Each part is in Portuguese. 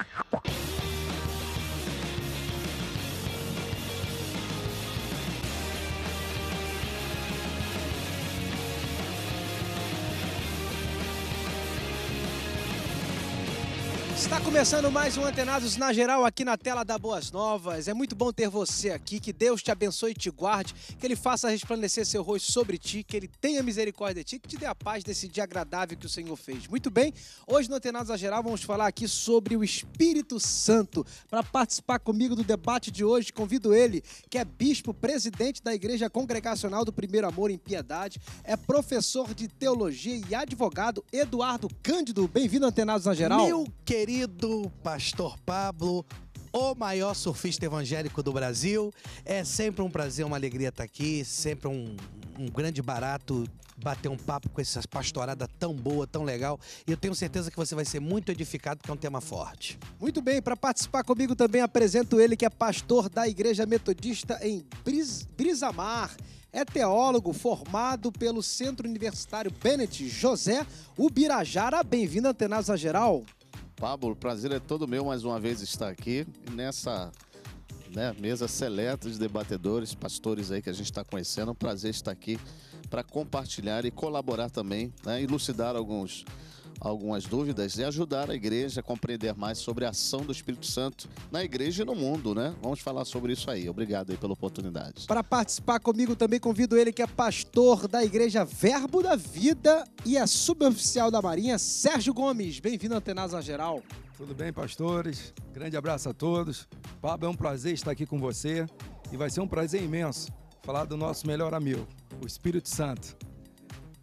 you Está começando mais um Antenados na Geral aqui na tela da Boas Novas. É muito bom ter você aqui. Que Deus te abençoe e te guarde. Que Ele faça resplandecer seu rosto sobre ti. Que Ele tenha misericórdia de ti. Que te dê a paz desse dia agradável que o Senhor fez. Muito bem, hoje no Antenados na Geral vamos falar aqui sobre o Espírito Santo. Para participar comigo do debate de hoje, convido ele, que é bispo presidente da Igreja Congregacional do Primeiro Amor em Piedade, é professor de teologia e advogado Eduardo Cândido. Bem-vindo, Antenados na Geral. Meu querido querido pastor Pablo, o maior surfista evangélico do Brasil. É sempre um prazer, uma alegria estar aqui, sempre um, um grande barato bater um papo com essa pastorada tão boa, tão legal. E eu tenho certeza que você vai ser muito edificado, porque é um tema forte. Muito bem, para participar comigo também apresento ele, que é pastor da Igreja Metodista em Bris, Brisamar. É teólogo formado pelo Centro Universitário Bennett José Ubirajara. Bem-vindo, Antenados a Geral. Pablo, o prazer é todo meu mais uma vez estar aqui nessa né, mesa seleta de debatedores, pastores aí que a gente está conhecendo. É um prazer estar aqui para compartilhar e colaborar também, né, elucidar alguns algumas dúvidas e ajudar a igreja a compreender mais sobre a ação do Espírito Santo na igreja e no mundo, né? Vamos falar sobre isso aí. Obrigado aí pela oportunidade. Para participar comigo também convido ele que é pastor da igreja Verbo da Vida e é suboficial da Marinha, Sérgio Gomes. Bem-vindo à Tenasa Geral. Tudo bem, pastores? Grande abraço a todos. Pablo, é um prazer estar aqui com você e vai ser um prazer imenso falar do nosso melhor amigo, o Espírito Santo.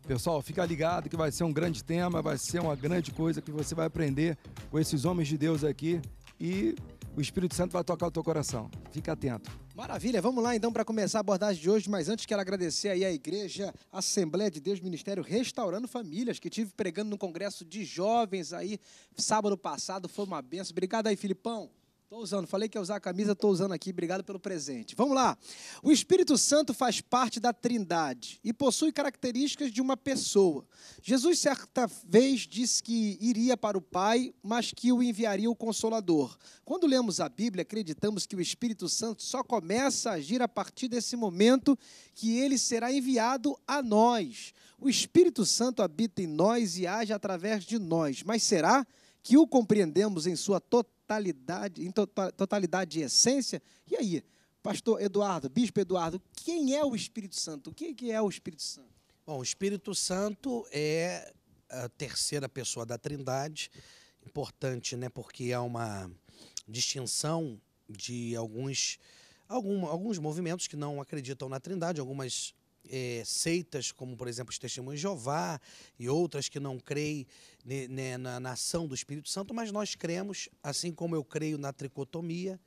Pessoal, fica ligado que vai ser um grande tema, vai ser uma grande coisa que você vai aprender com esses homens de Deus aqui e o Espírito Santo vai tocar o teu coração. Fica atento. Maravilha, vamos lá então para começar a abordagem de hoje, mas antes quero agradecer aí a igreja Assembleia de Deus Ministério Restaurando Famílias, que tive pregando no congresso de jovens aí sábado passado, foi uma benção. Obrigado aí, Filipão. Estou usando, falei que ia usar a camisa, estou usando aqui. Obrigado pelo presente. Vamos lá. O Espírito Santo faz parte da Trindade e possui características de uma pessoa. Jesus, certa vez, disse que iria para o Pai, mas que o enviaria o Consolador. Quando lemos a Bíblia, acreditamos que o Espírito Santo só começa a agir a partir desse momento que ele será enviado a nós. O Espírito Santo habita em nós e age através de nós, mas será que o compreendemos em sua totalidade? totalidade, em totalidade de essência. E aí, pastor Eduardo, bispo Eduardo, quem é o Espírito Santo? O que é o Espírito Santo? Bom, o Espírito Santo é a terceira pessoa da Trindade. Importante, né? Porque há uma distinção de alguns, algum, alguns movimentos que não acreditam na Trindade, algumas é, seitas como, por exemplo, os Testemunhos de Jeová e outras que não creem né, né na nação do Espírito Santo, mas nós cremos, assim como eu creio na tricotomia,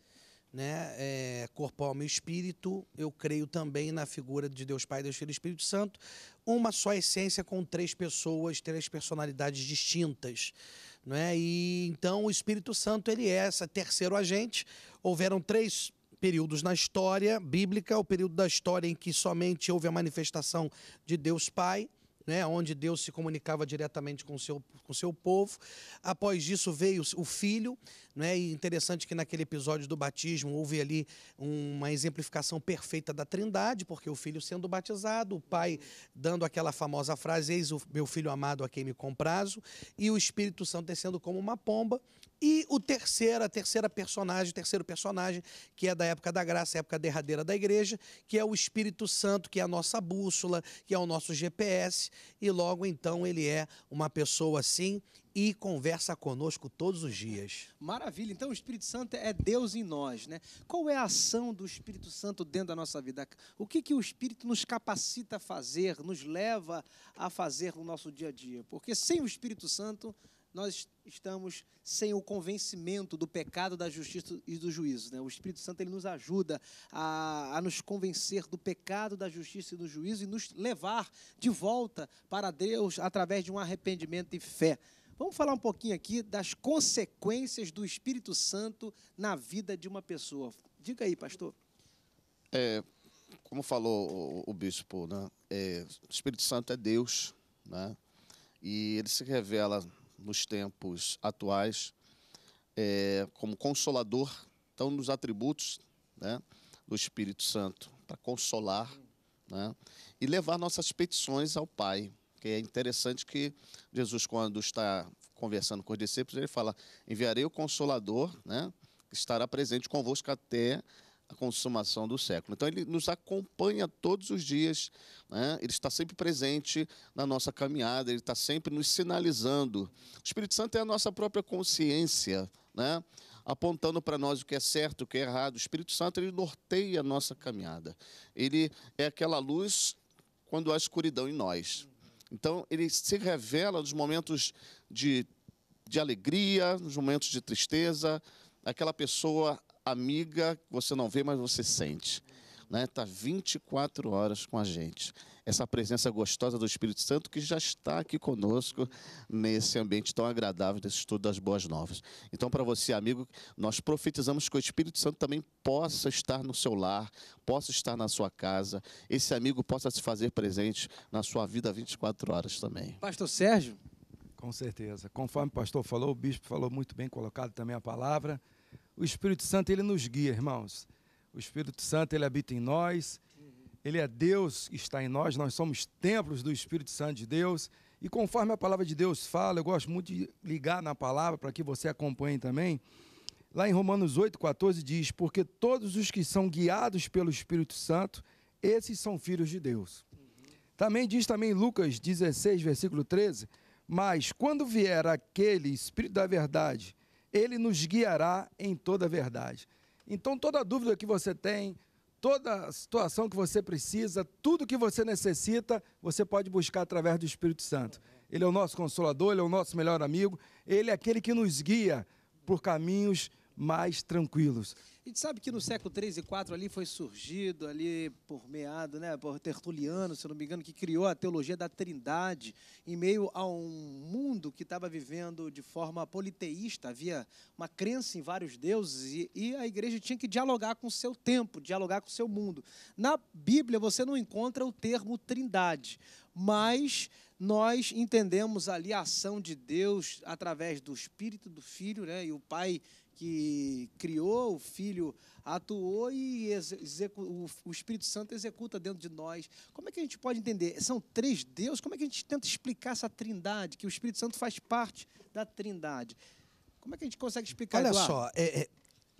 né, é, corpo, alma e espírito, eu creio também na figura de Deus Pai, Deus Filho e Espírito Santo, uma só essência com três pessoas, três personalidades distintas, não é? E então o Espírito Santo ele é essa terceiro agente. Houveram três períodos na história bíblica, o período da história em que somente houve a manifestação de Deus Pai, né, onde Deus se comunicava diretamente com seu, com seu povo. Após isso veio o Filho, né, e interessante que naquele episódio do batismo houve ali uma exemplificação perfeita da Trindade, porque o Filho sendo batizado, o Pai dando aquela famosa frase: Eis o meu filho amado a quem me comprazo, e o Espírito Santo descendo como uma pomba e o terceiro, a terceira personagem, o terceiro personagem, que é da época da graça, época derradeira da igreja, que é o Espírito Santo, que é a nossa bússola, que é o nosso GPS, e logo então ele é uma pessoa assim e conversa conosco todos os dias. Maravilha. Então o Espírito Santo é Deus em nós, né? Qual é a ação do Espírito Santo dentro da nossa vida? O que que o Espírito nos capacita a fazer, nos leva a fazer no nosso dia a dia? Porque sem o Espírito Santo nós estamos sem o convencimento do pecado, da justiça e do juízo. Né? O Espírito Santo ele nos ajuda a, a nos convencer do pecado, da justiça e do juízo e nos levar de volta para Deus através de um arrependimento e fé. Vamos falar um pouquinho aqui das consequências do Espírito Santo na vida de uma pessoa. Diga aí, pastor. É, como falou o, bispo, né? É, o Espírito Santo é Deus, né? e ele se revela nos tempos atuais é, como consolador, então nos atributos né, do Espírito Santo, para consolar né, e levar nossas petições ao Pai. Que é interessante que Jesus, quando está conversando com os discípulos, ele fala: enviarei o Consolador, né, que estará presente convosco até consumação do século. Então ele nos acompanha todos os dias, né? ele está sempre presente na nossa caminhada, ele está sempre nos sinalizando. O Espírito Santo é a nossa própria consciência, né? apontando para nós o que é certo, o que é errado. O Espírito Santo ele norteia a nossa caminhada. Ele é aquela luz quando há escuridão em nós. Então ele se revela nos momentos de, de alegria, nos momentos de tristeza, aquela pessoa amiga que você não vê, mas você sente. Está né? 24 tá horas com a gente. Essa presença gostosa do Espírito Santo que já está aqui conosco nesse ambiente tão agradável desse estudo das Boas Novas. Então, para você, amigo, nós profetizamos que o Espírito Santo também possa estar no seu lar, possa estar na sua casa, esse amigo possa se fazer presente na sua vida 24 horas também. Pastor Sérgio? Com certeza. Conforme o pastor falou, o bispo falou muito bem colocado também a palavra. O Espírito Santo, ele nos guia, irmãos. O Espírito Santo, ele habita em nós. Ele é Deus que está em nós. Nós somos templos do Espírito Santo de Deus. E conforme a palavra de Deus fala, eu gosto muito de ligar na palavra para que você acompanhe também. Lá em Romanos 8,14 diz: Porque todos os que são guiados pelo Espírito Santo, esses são filhos de Deus. Também diz também Lucas 16, versículo 13: Mas quando vier aquele Espírito da Verdade, ele nos guiará em toda a verdade. Então, toda dúvida que você tem, toda situação que você precisa, tudo que você necessita, você pode buscar através do Espírito Santo. Ele é o nosso consolador, ele é o nosso melhor amigo, ele é aquele que nos guia por caminhos mais tranquilos. A gente sabe que no século 3 e 4 ali foi surgido ali por meado, né, por Tertuliano, se não me engano, que criou a teologia da Trindade em meio a um mundo que estava vivendo de forma politeísta, havia uma crença em vários deuses e, e a igreja tinha que dialogar com o seu tempo, dialogar com o seu mundo. Na Bíblia você não encontra o termo Trindade, mas nós entendemos ali a ação de Deus através do Espírito do Filho, né, e o Pai que criou, o Filho atuou e o Espírito Santo executa dentro de nós. Como é que a gente pode entender? São três deuses? Como é que a gente tenta explicar essa trindade, que o Espírito Santo faz parte da trindade? Como é que a gente consegue explicar Olha Eduardo? só, é, é,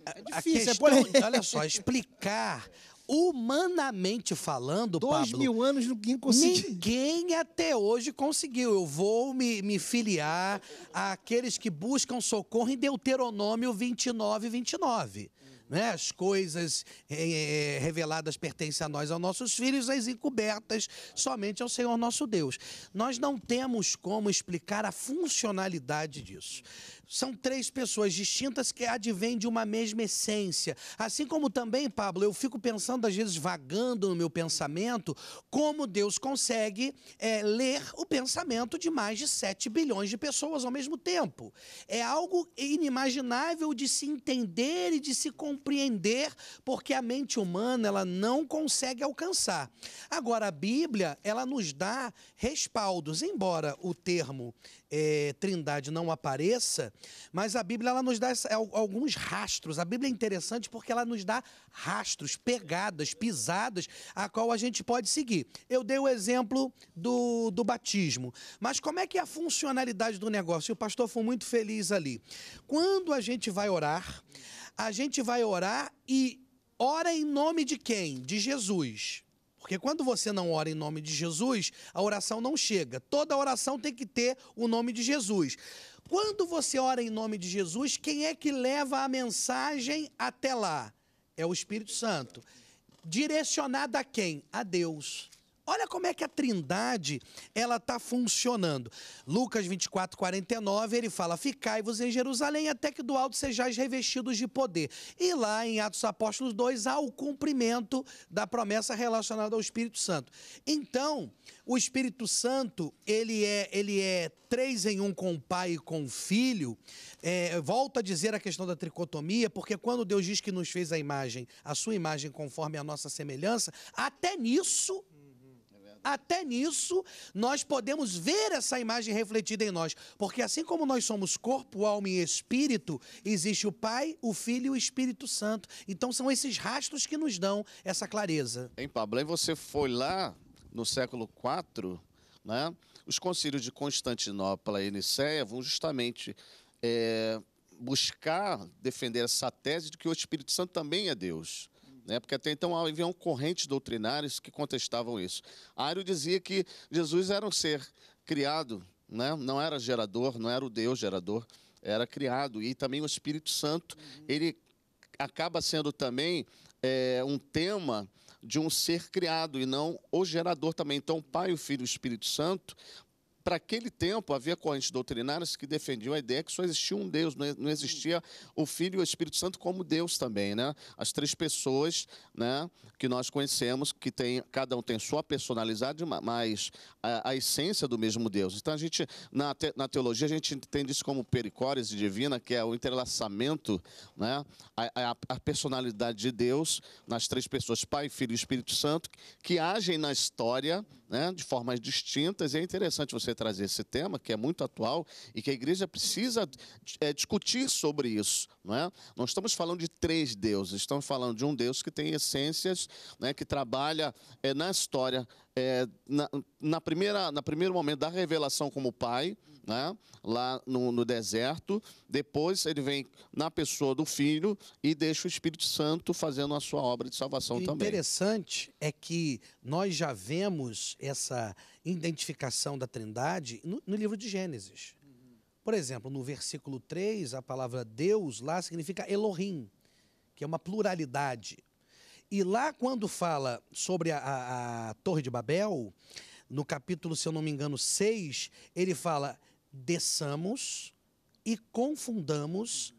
é difícil, é questão, é Olha só, explicar humanamente falando, Dois Pablo, mil anos ninguém conseguiu. Ninguém até hoje conseguiu. Eu vou me, me filiar àqueles que buscam socorro em Deuteronômio 29, 29. Né? As coisas é, reveladas pertencem a nós, aos nossos filhos, as encobertas somente ao Senhor nosso Deus. Nós não temos como explicar a funcionalidade disso são três pessoas distintas que advêm de uma mesma essência. Assim como também, Pablo, eu fico pensando, às vezes vagando no meu pensamento, como Deus consegue é, ler o pensamento de mais de 7 bilhões de pessoas ao mesmo tempo. É algo inimaginável de se entender e de se compreender, porque a mente humana ela não consegue alcançar. Agora, a Bíblia ela nos dá respaldos, embora o termo é, trindade não apareça, mas a Bíblia ela nos dá alguns rastros. A Bíblia é interessante porque ela nos dá rastros, pegadas, pisadas, a qual a gente pode seguir. Eu dei o exemplo do, do batismo. Mas como é que é a funcionalidade do negócio? E o pastor foi muito feliz ali. Quando a gente vai orar, a gente vai orar e ora em nome de quem? De Jesus. Porque quando você não ora em nome de Jesus, a oração não chega. Toda oração tem que ter o nome de Jesus. Quando você ora em nome de Jesus, quem é que leva a mensagem até lá? É o Espírito Santo. Direcionada a quem? A Deus. Olha como é que a trindade ela está funcionando. Lucas 24, 49, ele fala: Ficai-vos em Jerusalém até que do alto sejais revestidos de poder. E lá em Atos Apóstolos 2 há o cumprimento da promessa relacionada ao Espírito Santo. Então, o Espírito Santo, ele é, ele é três em um com o Pai e com o Filho. É, volto a dizer a questão da tricotomia, porque quando Deus diz que nos fez a imagem, a sua imagem conforme a nossa semelhança, até nisso até nisso nós podemos ver essa imagem refletida em nós, porque assim como nós somos corpo, alma e espírito, existe o Pai, o Filho e o Espírito Santo. Então são esses rastros que nos dão essa clareza. Em Pablo, aí você foi lá no século IV, né? Os concílios de Constantinopla e Nicéia vão justamente é, buscar defender essa tese de que o Espírito Santo também é Deus né? porque até então haviam correntes doutrinárias que contestavam isso. Ário dizia que Jesus era um ser criado, né? não era gerador, não era o Deus gerador, era criado. E também o Espírito Santo, uhum. ele acaba sendo também é, um tema de um ser criado e não o gerador também. Então, o Pai, o Filho e o Espírito Santo para aquele tempo, havia correntes doutrinárias que defendiam a ideia que só existia um Deus, não existia o Filho e o Espírito Santo como Deus também, né? As três pessoas, né, que nós conhecemos, que tem, cada um tem sua personalidade, mas a, a essência do mesmo Deus. Então, a gente, na, te, na teologia, a gente entende isso como pericórese divina, que é o entrelaçamento, né, a, a, a personalidade de Deus nas três pessoas, Pai, Filho e Espírito Santo, que agem na história né, de formas distintas. E é interessante você trazer esse tema, que é muito atual e que a igreja precisa é, discutir sobre isso. Não, é? não estamos falando de três deuses, estamos falando de um Deus que tem essências, né, que trabalha é, na história é, na, na, primeira, na primeiro momento da revelação como pai, né, lá no, no, deserto, depois ele vem na pessoa do filho e deixa o Espírito Santo fazendo a sua obra de salvação o também. Interessante é que nós já vemos essa identificação da Trindade no, no livro de Gênesis. Por exemplo, no versículo 3, a palavra Deus lá significa Elohim, que é uma pluralidade. E lá, quando fala sobre a, a, a Torre de Babel, no capítulo, se eu não me engano, 6, ele fala: desçamos e confundamos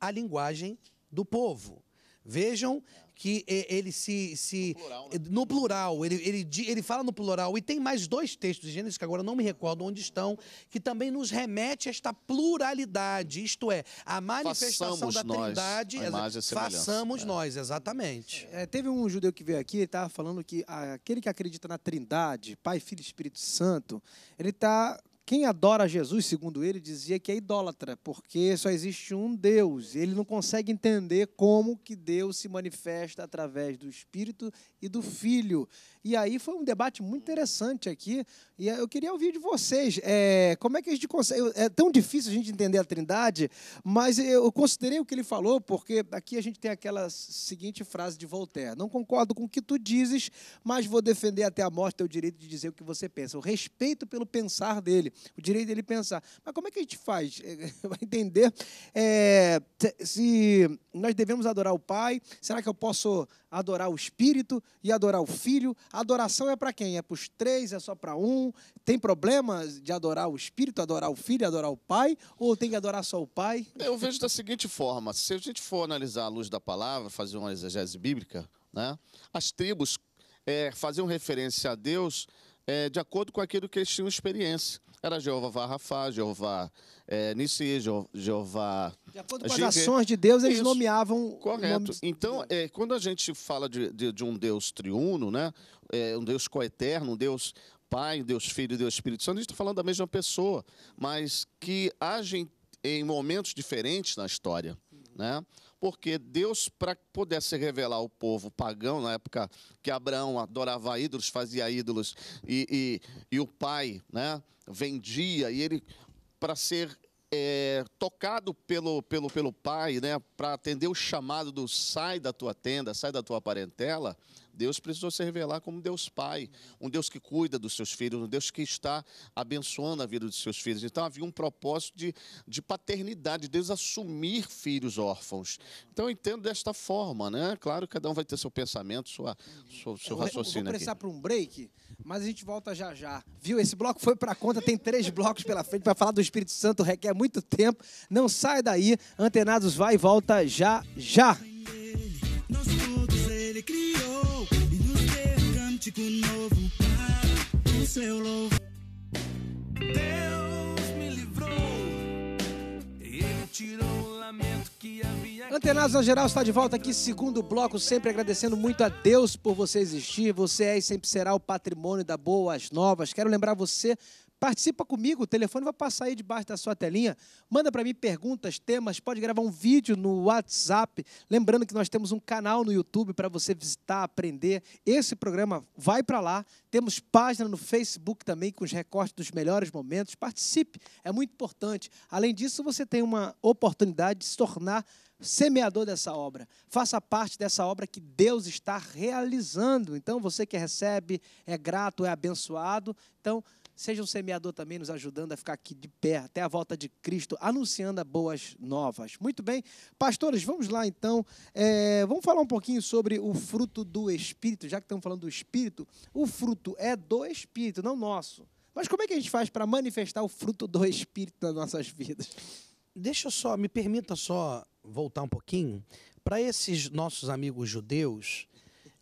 a linguagem do povo. Vejam que ele se. se no plural, né? no plural ele, ele, ele fala no plural. E tem mais dois textos de Gênesis, que agora não me recordo onde estão, que também nos remete a esta pluralidade, isto é, a manifestação façamos da Trindade. Nós a façamos é. nós, exatamente. É, teve um judeu que veio aqui, ele estava falando que aquele que acredita na Trindade, Pai, Filho e Espírito Santo, ele está quem adora Jesus, segundo ele, dizia que é idólatra, porque só existe um Deus. Ele não consegue entender como que Deus se manifesta através do Espírito e do Filho. E aí foi um debate muito interessante aqui. E eu queria ouvir de vocês. É, como é que a gente consegue. É tão difícil a gente entender a Trindade, mas eu considerei o que ele falou, porque aqui a gente tem aquela seguinte frase de Voltaire: Não concordo com o que tu dizes, mas vou defender até a morte o direito de dizer o que você pensa. O respeito pelo pensar dele, o direito dele pensar. Mas como é que a gente faz? Vai entender é, se nós devemos adorar o Pai? Será que eu posso adorar o Espírito e adorar o Filho. A adoração é para quem? É para os três? É só para um? Tem problema de adorar o Espírito, adorar o Filho, adorar o Pai? Ou tem que adorar só o Pai? Eu vejo da seguinte forma: se a gente for analisar a luz da palavra, fazer uma exegese bíblica, né, as tribos é, faziam referência a Deus é, de acordo com aquilo que eles tinham experiência. Era Jeová Rafa, Jeová é, Nissi, Jeová. De acordo com as ações de Deus, eles Isso. nomeavam. Correto. Nomes... Então, é, quando a gente fala de, de, de um Deus triuno, né? É, um Deus coeterno, um Deus Pai, um Deus Filho, um Deus Espírito Santo, a gente está falando da mesma pessoa, mas que agem em momentos diferentes na história. Né? porque Deus, para que pudesse revelar ao povo pagão, na época que Abraão adorava ídolos, fazia ídolos, e, e, e o pai né, vendia, e ele, para ser é, tocado pelo, pelo, pelo pai, né, para atender o chamado do sai da tua tenda, sai da tua parentela, Deus precisou se revelar como Deus Pai, um Deus que cuida dos seus filhos, um Deus que está abençoando a vida dos seus filhos. Então havia um propósito de, de paternidade, Deus assumir filhos órfãos. Então eu entendo desta forma, né? Claro, cada um vai ter seu pensamento, sua, sua seu raciocínio. Eu vou precisar para um break, mas a gente volta já já. Viu? Esse bloco foi para conta, tem três blocos pela frente para falar do Espírito Santo, requer muito tempo. Não sai daí, Antenados vai e volta já já. seu louvor. Deus me livrou, ele tirou o lamento que havia. na geral está de volta aqui, segundo bloco, sempre agradecendo muito a Deus por você existir. Você é e sempre será o patrimônio da Boas Novas. Quero lembrar você Participa comigo, o telefone vai passar aí debaixo da sua telinha. Manda para mim perguntas, temas, pode gravar um vídeo no WhatsApp. Lembrando que nós temos um canal no YouTube para você visitar, aprender. Esse programa vai para lá. Temos página no Facebook também com os recortes dos melhores momentos. Participe, é muito importante. Além disso, você tem uma oportunidade de se tornar semeador dessa obra. Faça parte dessa obra que Deus está realizando. Então, você que recebe é grato, é abençoado. Então, Seja um semeador também nos ajudando a ficar aqui de pé até a volta de Cristo, anunciando boas novas. Muito bem, pastores, vamos lá então. É, vamos falar um pouquinho sobre o fruto do Espírito, já que estamos falando do Espírito. O fruto é do Espírito, não nosso. Mas como é que a gente faz para manifestar o fruto do Espírito nas nossas vidas? Deixa eu só, me permita só voltar um pouquinho. Para esses nossos amigos judeus,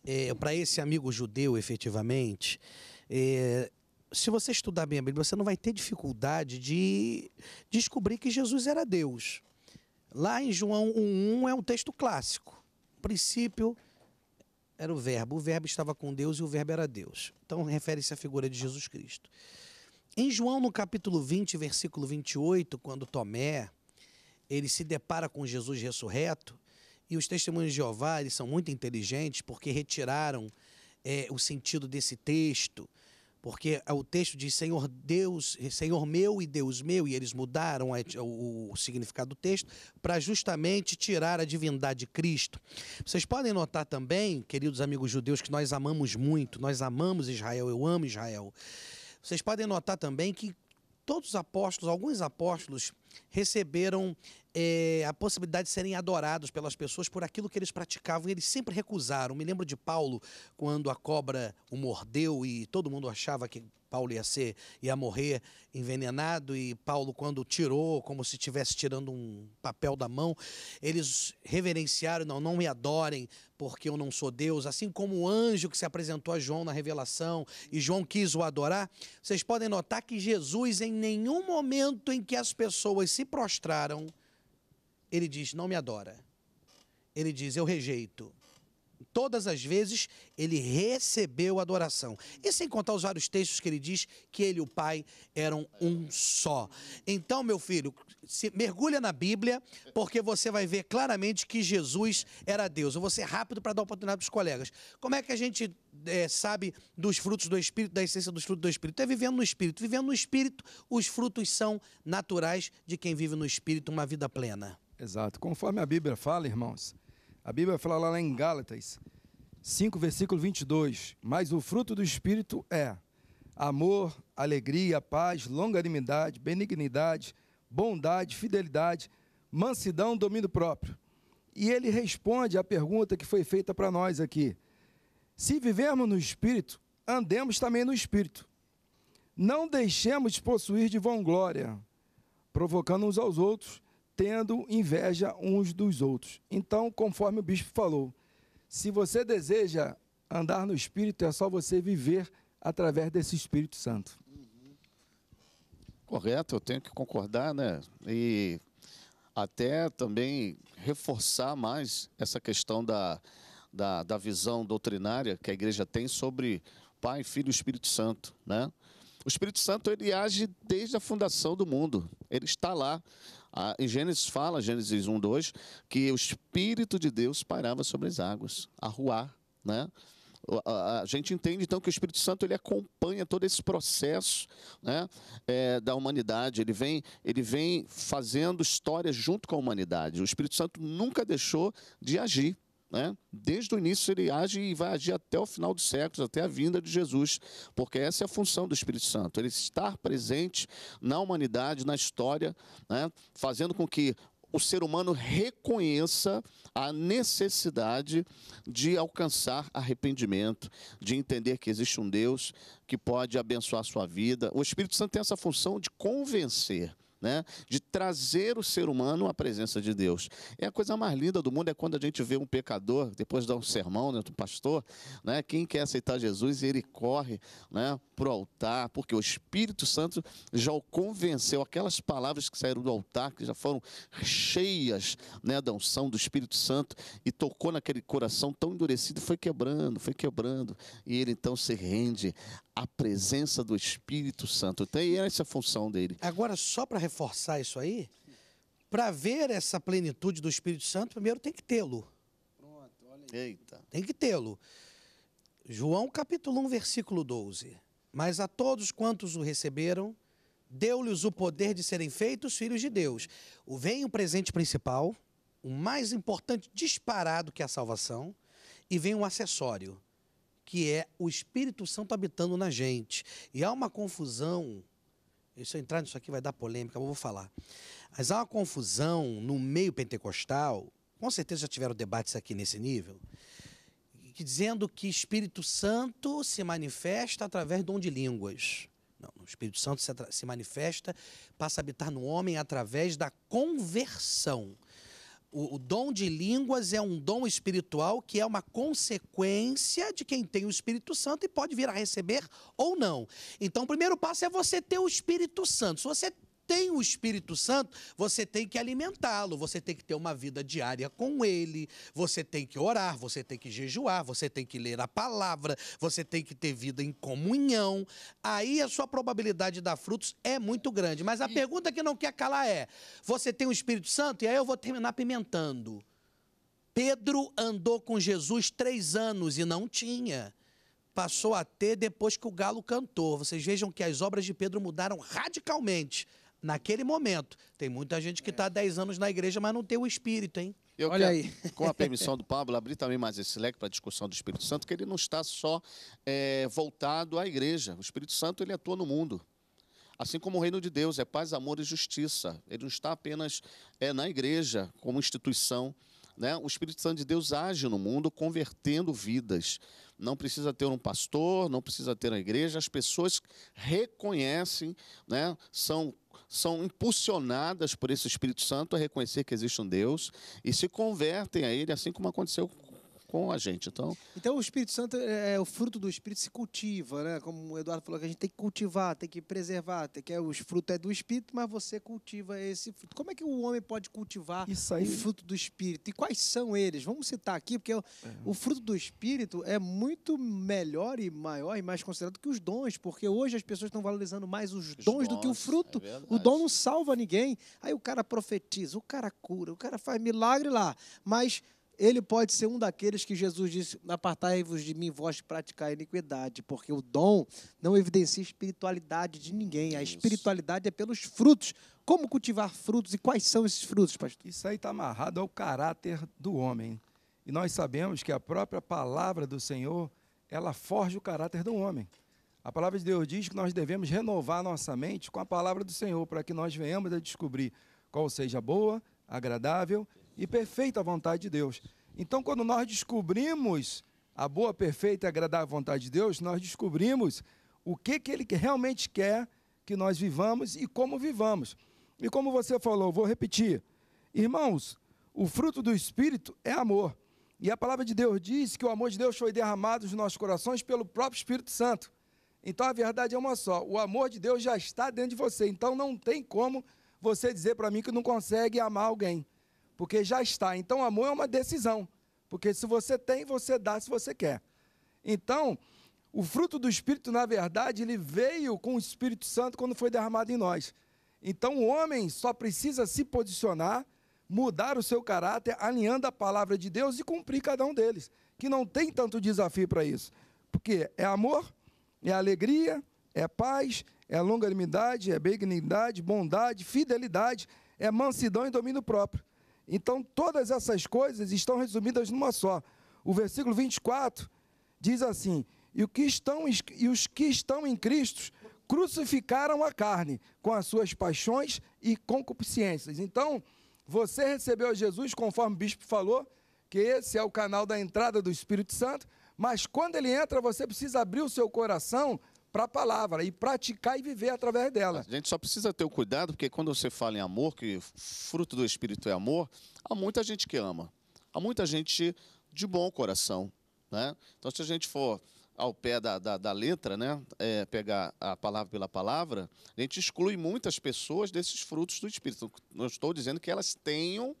é, para esse amigo judeu, efetivamente, é, se você estudar bem a Bíblia, você não vai ter dificuldade de descobrir que Jesus era Deus. Lá em João 1,1 é um texto clássico. O princípio era o Verbo. O Verbo estava com Deus e o Verbo era Deus. Então refere-se à figura de Jesus Cristo. Em João, no capítulo 20, versículo 28, quando Tomé ele se depara com Jesus ressurreto, e os testemunhos de Jeová eles são muito inteligentes porque retiraram é, o sentido desse texto porque o texto diz Senhor Deus, Senhor meu e Deus meu, e eles mudaram o significado do texto para justamente tirar a divindade de Cristo. Vocês podem notar também, queridos amigos judeus, que nós amamos muito, nós amamos Israel, eu amo Israel. Vocês podem notar também que todos os apóstolos, alguns apóstolos, receberam é, a possibilidade de serem adorados pelas pessoas por aquilo que eles praticavam. Eles sempre recusaram. Me lembro de Paulo, quando a cobra o mordeu e todo mundo achava que Paulo ia ser, ia morrer envenenado, e Paulo, quando tirou, como se estivesse tirando um papel da mão, eles reverenciaram, não, não me adorem, porque eu não sou Deus, assim como o anjo que se apresentou a João na revelação, e João quis o adorar, vocês podem notar que Jesus, em nenhum momento em que as pessoas se prostraram, ele diz: Não me adora. Ele diz: Eu rejeito. Todas as vezes ele recebeu adoração. E sem contar os vários textos que ele diz que ele e o Pai eram um só. Então, meu filho, mergulha na Bíblia, porque você vai ver claramente que Jesus era Deus. Eu vou ser rápido para dar oportunidade para os colegas. Como é que a gente é, sabe dos frutos do Espírito, da essência dos frutos do Espírito? É vivendo no Espírito. Vivendo no Espírito, os frutos são naturais de quem vive no Espírito uma vida plena. Exato. Conforme a Bíblia fala, irmãos, a Bíblia fala lá em Gálatas 5, versículo 22. Mas o fruto do Espírito é amor, alegria, paz, longanimidade, benignidade, bondade, fidelidade, mansidão, domínio próprio. E ele responde à pergunta que foi feita para nós aqui. Se vivemos no Espírito, andemos também no Espírito. Não deixemos possuir de vanglória, provocando uns aos outros, tendo inveja uns dos outros. Então, conforme o bispo falou, se você deseja andar no Espírito, é só você viver através desse Espírito Santo. Correto, eu tenho que concordar, né? E até também reforçar mais essa questão da, da, da visão doutrinária que a igreja tem sobre Pai, Filho e Espírito Santo, né? O Espírito Santo ele age desde a fundação do mundo. Ele está lá em Gênesis fala, Gênesis 1, 2, que o Espírito de Deus pairava sobre as águas, a ruar, né? a gente entende então que o Espírito Santo ele acompanha todo esse processo né, é, da humanidade. Ele vem, ele vem fazendo história junto com a humanidade. O Espírito Santo nunca deixou de agir. Né? Desde o início ele age e vai agir até o final dos séculos, até a vinda de Jesus, porque essa é a função do Espírito Santo, ele estar presente na humanidade, na história, né? fazendo com que o ser humano reconheça a necessidade de alcançar arrependimento, de entender que existe um Deus que pode abençoar a sua vida. O Espírito Santo tem essa função de convencer né? de trazer o ser humano à presença de Deus. É a coisa mais linda do mundo é quando a gente vê um pecador, depois dá um sermão né, do pastor, né? quem quer aceitar Jesus, ele corre né, para o altar, porque o Espírito Santo já o convenceu. Aquelas palavras que saíram do altar, que já foram cheias né, da unção do Espírito Santo e tocou naquele coração tão endurecido, foi quebrando, foi quebrando. E ele então se rende à presença do Espírito Santo. tem então, e essa é a função dele. Agora, só para reforçar isso aí, para ver essa plenitude do Espírito Santo, primeiro tem que tê-lo. Pronto, olha aí. Eita. Tem que tê-lo. João capítulo 1, versículo 12. Mas a todos quantos o receberam, deu-lhes o poder de serem feitos filhos de Deus. O vem o presente principal, o mais importante disparado que é a salvação, e vem um acessório, que é o Espírito Santo habitando na gente. E há uma confusão se eu entrar nisso aqui vai dar polêmica, mas eu vou falar. Mas há uma confusão no meio pentecostal, com certeza já tiveram debates aqui nesse nível, que dizendo que Espírito Santo se manifesta através do dom de línguas. Não, o Espírito Santo se, se manifesta, passa a habitar no homem através da conversão. O, o, dom de línguas é um dom espiritual que é uma consequência de quem tem o Espírito Santo e pode vir a receber ou não. Então, o primeiro passo é você ter o Espírito Santo. Se você tem o Espírito Santo, você tem que alimentá-lo, você tem que ter uma vida diária com ele, você tem que orar, você tem que jejuar, você tem que ler a palavra, você tem que ter vida em comunhão. Aí a sua probabilidade de dar frutos é muito grande. Mas a pergunta que não quer calar é: você tem o Espírito Santo? E aí eu vou terminar pimentando. Pedro andou com Jesus três anos e não tinha passou a ter depois que o galo cantou. Vocês vejam que as obras de Pedro mudaram radicalmente naquele momento. Tem muita gente que está há 10 anos na igreja, mas não tem o espírito, hein? Eu Olha quero, aí. Com a permissão do Pablo, abrir também mais esse leque para a discussão do Espírito Santo, que ele não está só é, voltado à igreja. O Espírito Santo ele atua no mundo. Assim como o reino de Deus é paz, amor e justiça. Ele não está apenas é, na igreja como instituição, né? O Espírito Santo de Deus age no mundo convertendo vidas. Não precisa ter um pastor, não precisa ter a igreja, as pessoas reconhecem, né? são, são impulsionadas por esse Espírito Santo a reconhecer que existe um Deus e se convertem a ele, assim como aconteceu com a gente. Então, então o Espírito Santo é, é o fruto do Espírito se cultiva, né? Como o Eduardo falou que a gente tem que cultivar, tem que preservar, tem que é, os frutos é do Espírito, mas você cultiva esse fruto. Como é que o homem pode cultivar aí... o fruto do Espírito? E quais são eles? Vamos citar aqui, porque é. o fruto do Espírito é muito melhor e maior e mais considerado que os dons, porque hoje as pessoas estão valorizando mais os, os dons, dons, do que o é fruto. É o dom não salva ninguém. Aí o cara profetiza, o cara cura, o cara faz milagre lá, mas ele pode ser um daqueles que Jesus disse: Apartai-vos de mim, vós que praticai iniquidade, porque o dom não evidencia a espiritualidade de ninguém. A espiritualidade é pelos frutos. Como cultivar frutos e quais são esses frutos, pastor? Isso aí está amarrado ao caráter do homem. E nós sabemos que a própria palavra do Senhor, ela forja o caráter do homem. A palavra de Deus diz que nós devemos renovar nossa mente com a palavra do Senhor, para que nós venhamos a descobrir qual seja boa, agradável e perfeita vontade de Deus. Então, quando nós descobrimos a boa, perfeita e agradável vontade de Deus, nós descobrimos o que, que Ele realmente quer que nós vivamos e como vivamos. E como você falou, vou repetir. Irmãos, o fruto do Espírito é amor. E a palavra de Deus diz que o amor de Deus foi derramado nos nossos corações pelo próprio Espírito Santo. Então a verdade é uma só: o amor de Deus já está dentro de você. Então não tem como você dizer para mim que não consegue amar alguém porque já está. Então, amor é uma decisão, porque se você tem, você dá se você quer. Então, o fruto do Espírito, na verdade, ele veio com o Espírito Santo quando foi derramado em nós. Então, o homem só precisa se posicionar, mudar o seu caráter, alinhando a palavra de Deus e cumprir cada um deles, que não tem tanto desafio para isso. Porque é amor, é alegria, é paz, é longanimidade, é benignidade, bondade, fidelidade, é mansidão e domínio próprio. Então, todas essas coisas estão resumidas numa só. O versículo 24 diz assim: e, que estão, e os que estão em Cristo crucificaram a carne com as suas paixões e concupiscências. Então, você recebeu Jesus, conforme o bispo falou, que esse é o canal da entrada do Espírito Santo, mas quando ele entra, você precisa abrir o seu coração para a palavra e praticar e viver através dela. A gente só precisa ter o cuidado, porque quando você fala em amor, que fruto do Espírito é amor, há muita gente que ama, há muita gente de bom coração. Né? Então, se a gente for ao pé da, da, da letra, né? É, pegar a palavra pela palavra, a gente exclui muitas pessoas desses frutos do Espírito. Não estou dizendo que elas tenham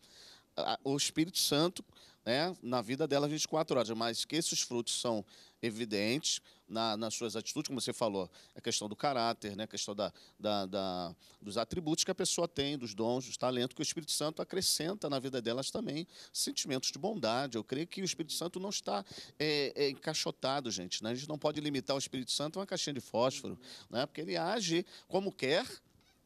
ah, o Espírito Santo né, na vida delas 24 horas, mas que esses frutos são evidentes na, nas suas atitudes, como você falou, a questão do caráter, né? a questão da, da, da, dos atributos que a pessoa tem, dos dons, dos talentos, que o Espírito Santo acrescenta na vida delas também sentimentos de bondade. Eu creio que o Espírito Santo não está é, é, encaixotado, gente. Né? A gente não pode limitar o Espírito Santo a uma caixinha de fósforo, né? porque ele age como quer,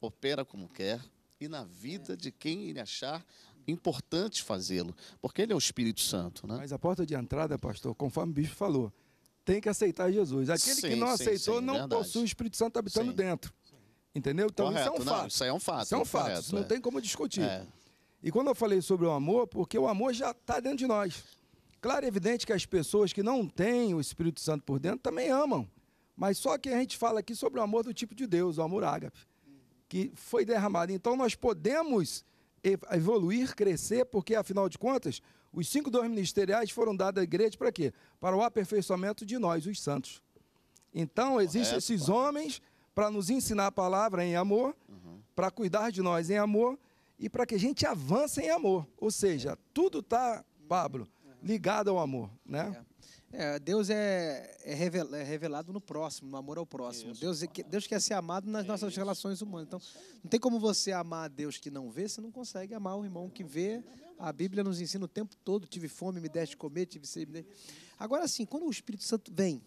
opera como quer, e na vida de quem ele achar importante fazê-lo, porque ele é o Espírito Santo. Né? Mas a porta de entrada, pastor, conforme o bispo falou, tem que aceitar Jesus. Aquele sim, que não sim, aceitou sim, não verdade. possui o Espírito Santo habitando dentro. Entendeu? Então correto, isso é um fato. Não, isso é um fato. Isso é um é fato. Correto, não é. tem como discutir. É. E quando eu falei sobre o amor, porque o amor já está dentro de nós. Claro, é evidente que as pessoas que não têm o Espírito Santo por dentro também amam. Mas só que a gente fala aqui sobre o amor do tipo de Deus, o amor ágape, que foi derramado. Então nós podemos evoluir, crescer, porque afinal de contas, os cinco dons ministeriais foram dados à igreja para quê? Para o aperfeiçoamento de nós, os santos. Então, existem Correto, esses pai. homens para nos ensinar a palavra em amor, uhum. para cuidar de nós em amor e para que a gente avance em amor. Ou seja, tudo está, Pablo, ligado ao amor, né? É. É, Deus é, é, é, revelado no próximo, no amor ao próximo. Isso, Deus, é Deus quer ser amado nas é nossas isso, relações humanas. Então, não tem como você amar a Deus que não vê, você não consegue amar o irmão que vê. A Bíblia nos ensina o tempo todo: tive fome, me deste comer, tive sede. Agora sim, quando o Espírito Santo vem,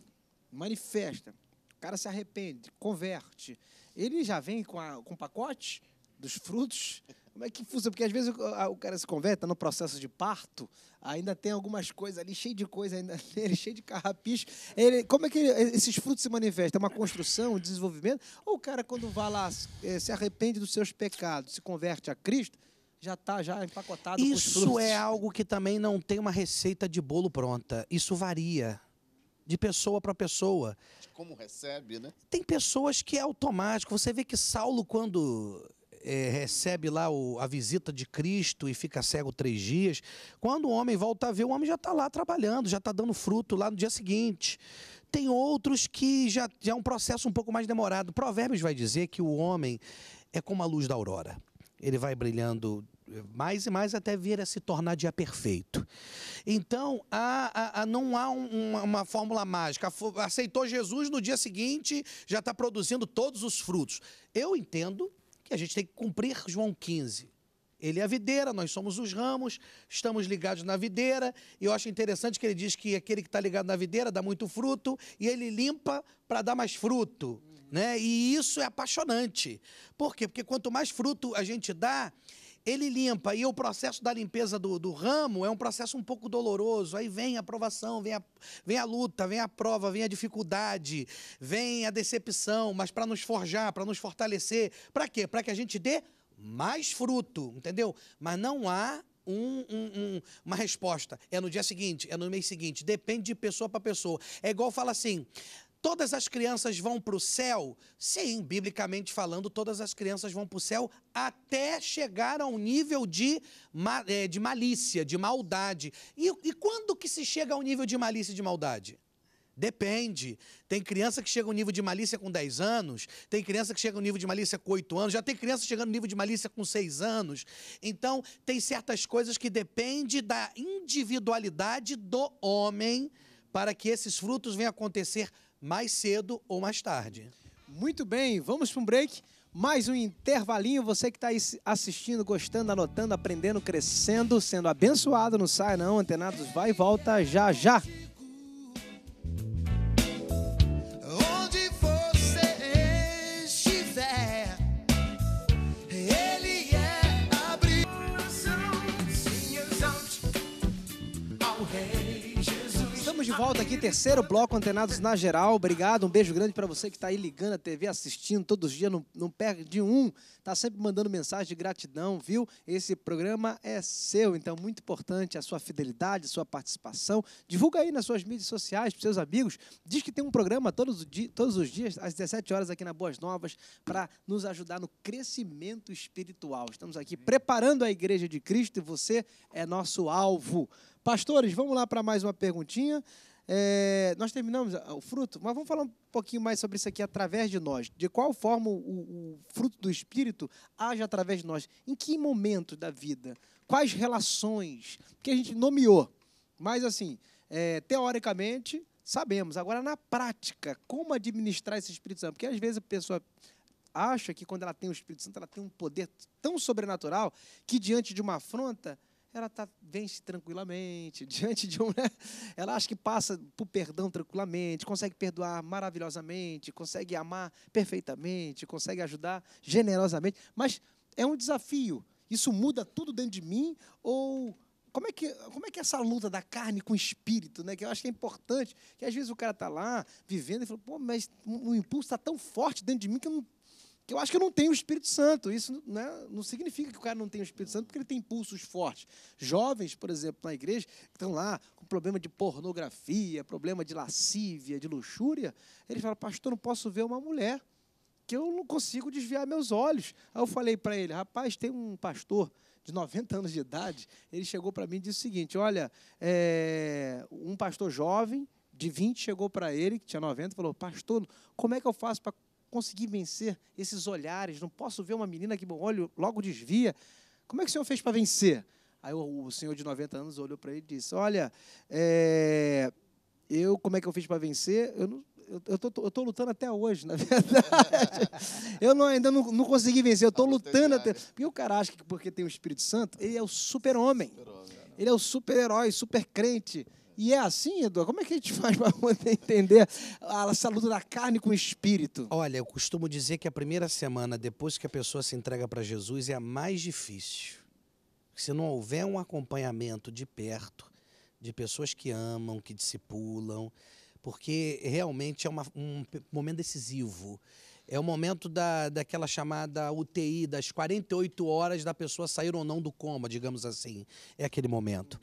manifesta, o cara se arrepende, converte, ele já vem com, com o pacote dos frutos como é que funciona? Porque às vezes o, cara se converte, está no processo de parto, ainda tem algumas coisas ali, cheio de coisa ainda nele, cheio de carrapicho. Ele, como é que esses frutos se manifestam? É uma construção, um desenvolvimento? Ou o cara, quando vai lá, eh, se arrepende dos seus pecados, se converte a Cristo, já está já empacotado Isso é algo que também não tem uma receita de bolo pronta. Isso varia de pessoa para pessoa. Como recebe, né? Tem pessoas que é automático. Você vê que Saulo, quando é, recebe lá o, a visita de Cristo e fica cego três dias. Quando o homem volta a ver, o homem já está lá trabalhando, já está dando fruto lá no dia seguinte. Tem outros que já, já é um processo um pouco mais demorado. Provérbios vai dizer que o homem é como a luz da aurora. Ele vai brilhando eh, mais e mais até vir a se tornar dia perfeito. Então, há, há, não há um, uma, fórmula mágica. Aceitou Jesus no dia seguinte, já está produzindo todos os frutos. Eu entendo que a gente tem que cumprir João 15. Ele é a videira, nós somos os ramos, estamos ligados na videira, e eu acho interessante que ele diz que aquele que está ligado na videira dá muito fruto, e ele limpa para dar mais fruto. Né? E isso é apaixonante. Por quê? Porque quanto mais fruto a gente dá, ele limpa. E o processo da limpeza do, do, ramo é um processo um pouco doloroso. Aí vem a aprovação, vem a, vem a luta, vem a prova, vem a dificuldade, vem a decepção, mas para nos forjar, para nos fortalecer. Para quê? Para que a gente dê mais fruto, entendeu? Mas não há um, um, um, uma resposta. É no dia seguinte, é no mês seguinte. Depende de pessoa para pessoa. É igual fala assim: todas as crianças vão para o céu? Sim, biblicamente falando, todas as crianças vão para o céu até chegar a um nível de, é, de malícia, de maldade. E, e quando que se chega ao nível de malícia e de maldade? Depende. Tem criança que chega ao nível de malícia com 10 anos, tem criança que chega ao nível de malícia com 8 anos, já tem criança chegando ao nível de malícia com 6 anos. Então, tem certas coisas que depende da individualidade do homem para que esses frutos venham acontecer mais cedo ou mais tarde. Muito bem, vamos para um break. Mais um intervalinho. Você que está assistindo, gostando, anotando, aprendendo, crescendo, sendo abençoado. Não sai não, antenados. Vai e volta já já. terceiro bloco, Antenados na Geral. Obrigado, um beijo grande para você que está aí ligando a TV, assistindo todos os dias, não, não perde um. Está sempre mandando mensagem de gratidão, viu? Esse programa é seu, então muito importante a sua fidelidade, a sua participação. Divulga aí nas suas mídias sociais, para seus amigos. Diz que tem um programa todos, todos os dias, às 17 horas, aqui na Boas Novas, para nos ajudar no crescimento espiritual. Estamos aqui preparando a Igreja de Cristo e você é nosso alvo. Pastores, vamos lá para mais uma perguntinha. É, nós terminamos ah, o fruto, mas vamos falar um pouquinho mais sobre isso aqui através de nós. De qual forma o, o fruto do Espírito age através de nós? Em que momento da vida? Quais relações? Porque a gente nomeou, mas assim, é, teoricamente, sabemos. Agora, na prática, como administrar esse Espírito Santo? Porque às vezes a pessoa acha que quando ela tem o Espírito Santo, ela tem um poder tão sobrenatural que diante de uma afronta ela tá, vence tranquilamente, diante de um. Né? Ela acha que passa por perdão tranquilamente, consegue perdoar maravilhosamente, consegue amar perfeitamente, consegue ajudar generosamente. Mas é um desafio. Isso muda tudo dentro de mim? Ou como é que, como é, que é essa luta da carne com o espírito, né? Que eu acho que é importante. Que às vezes o cara está lá vivendo e fala, pô, mas o impulso está tão forte dentro de mim que eu não que eu acho que eu não tenho o Espírito Santo. Isso né, não significa que o cara não tem o Espírito Santo, porque ele tem pulsos fortes. Jovens, por exemplo, na igreja, que estão lá com problema de pornografia, problema de lascívia, de luxúria, eles falam, pastor, não posso ver uma mulher, que eu não consigo desviar meus olhos. Aí eu falei para ele, rapaz, tem um pastor de 90 anos de idade, ele chegou para mim e disse o seguinte, olha, é, um pastor jovem, de 20, chegou para ele, que tinha 90, e falou, pastor, como é que eu faço para conseguir vencer esses olhares, não posso ver uma menina que olho logo desvia. Como é que o senhor fez para vencer? Aí o, o, senhor de 90 anos olhou para ele e disse: Olha, é, eu como é que eu fiz para vencer? Eu não, eu estou lutando até hoje, na verdade. eu não, ainda não, não, consegui vencer, eu estou lutando até. Porque o cara acha que porque tem o Espírito Santo, ele é o super-homem. Super ele é o super-herói, super-crente. E é assim, Eduardo? Como é que a gente faz para entender essa luta da carne com o espírito? Olha, eu costumo dizer que a primeira semana depois que a pessoa se entrega para Jesus é a mais difícil. Se não houver um acompanhamento de perto, de pessoas que amam, que discipulam, porque realmente é uma, um momento decisivo. É o momento da, daquela chamada UTI, das 48 horas da pessoa sair ou não do coma, digamos assim. É aquele momento.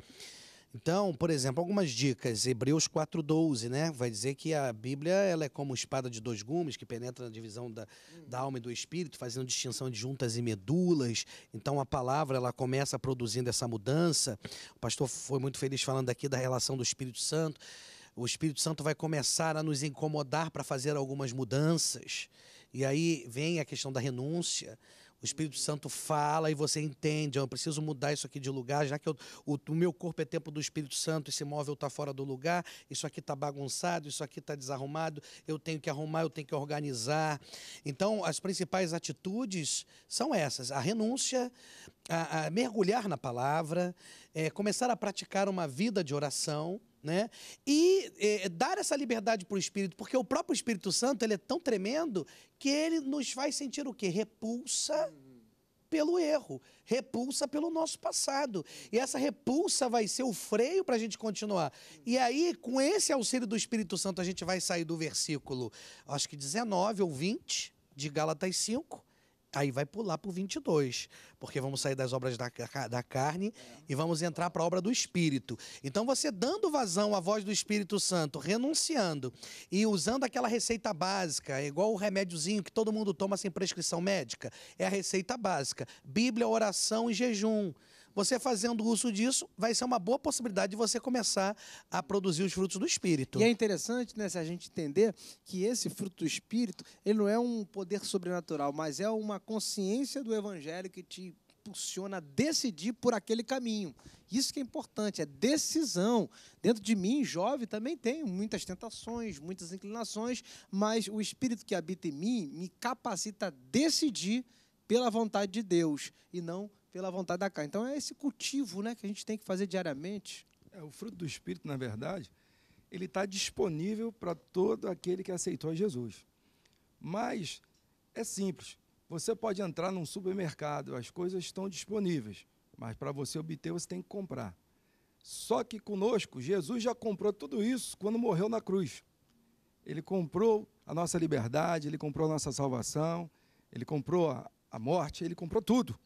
Então, por exemplo, algumas dicas. Hebreus 4,12, né? Vai dizer que a Bíblia ela é como espada de dois gumes, que penetra na divisão da, da uhum. alma e do espírito, fazendo distinção de juntas e medulas. Então, a palavra ela começa produzindo essa mudança. O pastor foi muito feliz falando aqui da relação do Espírito Santo. O Espírito Santo vai começar a nos incomodar para fazer algumas mudanças. E aí vem a questão da renúncia, o Espírito Santo fala e você entende. Eu preciso mudar isso aqui de lugar, já que eu, o, o, meu corpo é templo do Espírito Santo, esse móvel está fora do lugar, isso aqui está bagunçado, isso aqui está desarrumado, eu tenho que arrumar, eu tenho que organizar. Então, as principais atitudes são essas: a renúncia, a, a mergulhar na palavra, é, começar a praticar uma vida de oração né? E eh, dar essa liberdade para o Espírito, porque o próprio Espírito Santo ele é tão tremendo que ele nos faz sentir o quê? Repulsa pelo erro, repulsa pelo nosso passado. E essa repulsa vai ser o freio para a gente continuar. E aí, com esse auxílio do Espírito Santo, a gente vai sair do versículo, acho que 19 ou 20 de Gálatas 5 Aí vai pular para o 22, porque vamos sair das obras da, da carne e vamos entrar para a obra do Espírito. Então, você dando vazão à voz do Espírito Santo, renunciando e usando aquela receita básica, é igual o remédiozinho que todo mundo toma sem prescrição médica, é a receita básica: Bíblia, oração e jejum. Você fazendo uso disso, vai ser uma boa possibilidade de você começar a produzir os frutos do Espírito. E é interessante, né, se a gente entender que esse fruto do Espírito, ele não é um poder sobrenatural, mas é uma consciência do Evangelho que te impulsiona a decidir por aquele caminho. Isso que é importante, é decisão. Dentro de mim, jovem, também tenho muitas tentações, muitas inclinações, mas o Espírito que habita em mim me capacita a decidir pela vontade de Deus e não pela vontade da carne. Então é esse cultivo né, que a gente tem que fazer diariamente. É, o fruto do Espírito, na verdade, ele está disponível para todo aquele que aceitou Jesus. Mas é simples. Você pode entrar num supermercado, as coisas estão disponíveis, mas para você obter você tem que comprar. Só que conosco, Jesus já comprou tudo isso quando morreu na cruz. Ele comprou a nossa liberdade, ele comprou a nossa salvação, ele comprou a, a morte, ele comprou tudo